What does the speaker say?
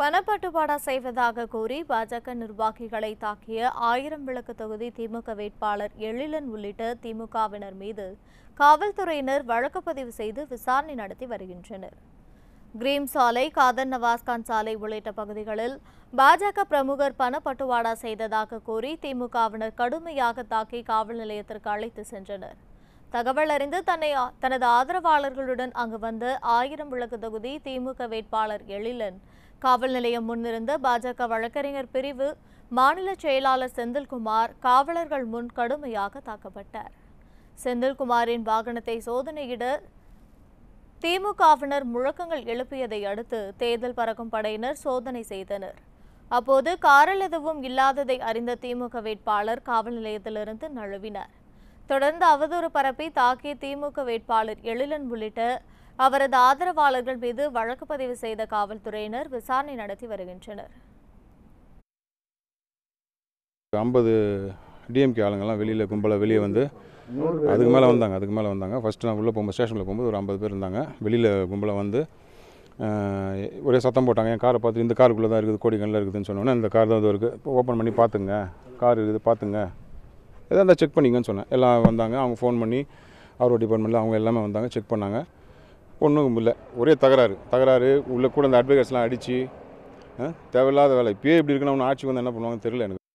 பணப்பட்டுவாடா செய்வதாக கூறி பாஜக நிர்வாகிகளை தாக்கிய ஆயிரம் விளக்கு தொகுதி திமுக வேட்பாளர் எழிலன் உள்ளிட்ட திமுகவினர் மீது காவல்துறையினர் வழக்கு பதிவு செய்து விசாரணை நடத்தி வருகின்றனர் கிரீம் சாலை காதர் நவாஸ்கான் சாலை உள்ளிட்ட பகுதிகளில் பாஜக பிரமுகர் பணப்பட்டுவாடா செய்ததாக கூறி திமுகவினர் கடுமையாக தாக்கி காவல் நிலையத்திற்கு அழைத்து சென்றனர் தகவல் அறிந்து தன்னை தனது ஆதரவாளர்களுடன் அங்கு வந்த ஆயிரம் விளக்கு தொகுதி திமுக வேட்பாளர் எழிலன் காவல் நிலையம் முன்னிருந்த பாஜக வழக்கறிஞர் பிரிவு மாநில செயலாளர் செந்தில்குமார் காவலர்கள் முன் கடுமையாக தாக்கப்பட்டார் செந்தில்குமாரின் வாகனத்தை சோதனையிட திமுகவினர் முழக்கங்கள் எழுப்பியதை அடுத்து தேர்தல் பறக்கும் படையினர் சோதனை செய்தனர் அப்போது காரில் எதுவும் இல்லாததை அறிந்த திமுக வேட்பாளர் காவல் நிலையத்திலிருந்து நழுவினார் தொடர்ந்து அவதூறு பரப்பி தாக்கிய திமுக வேட்பாளர் எழிலன் உள்ளிட்ட அவரது ஆதரவாளர்கள் மீது வழக்கு பதிவு செய்த காவல்துறையினர் விசாரணை நடத்தி வருகின்றனர் ஐம்பது டிஎம்கே ஆளுங்கள்லாம் வெளியில் கும்பலாக வெளியே வந்து அதுக்கு மேலே வந்தாங்க அதுக்கு மேலே வந்தாங்க ஃபஸ்ட்டு நான் உள்ளே போகும்போது ஸ்டேஷனில் போகும்போது ஒரு ஐம்பது பேர் இருந்தாங்க வெளியில் கும்பலாக வந்து ஒரே சத்தம் போட்டாங்க என் காரை பார்த்து இந்த காருக்குள்ளே தான் இருக்குது கோடிக்கல்லில் இருக்குதுன்னு சொன்னோன்னே இந்த கார் தான் இது இருக்குது ஓப்பன் பண்ணி பார்த்துங்க கார் இருக்குது பார்த்துங்க எதாக இருந்தால் செக் பண்ணிங்கன்னு சொன்னேன் எல்லாம் வந்தாங்க அவங்க ஃபோன் பண்ணி அவரோட டிபார்ட்மெண்ட்டில் அவங்க எல்லாமே வந்தாங்க செக் பண்ணாங்க ஒன்றும் இல்லை ஒரே தகராறு தகராறு உள்ளே கூட அந்த அட்வொகேட்ஸ்லாம் அடித்து தேவையில்லாத வேலை இப்போயே இப்படி அவங்க ஆட்சிக்கு வந்து என்ன பண்ணுவாங்கன்னு தெரியல எனக்கு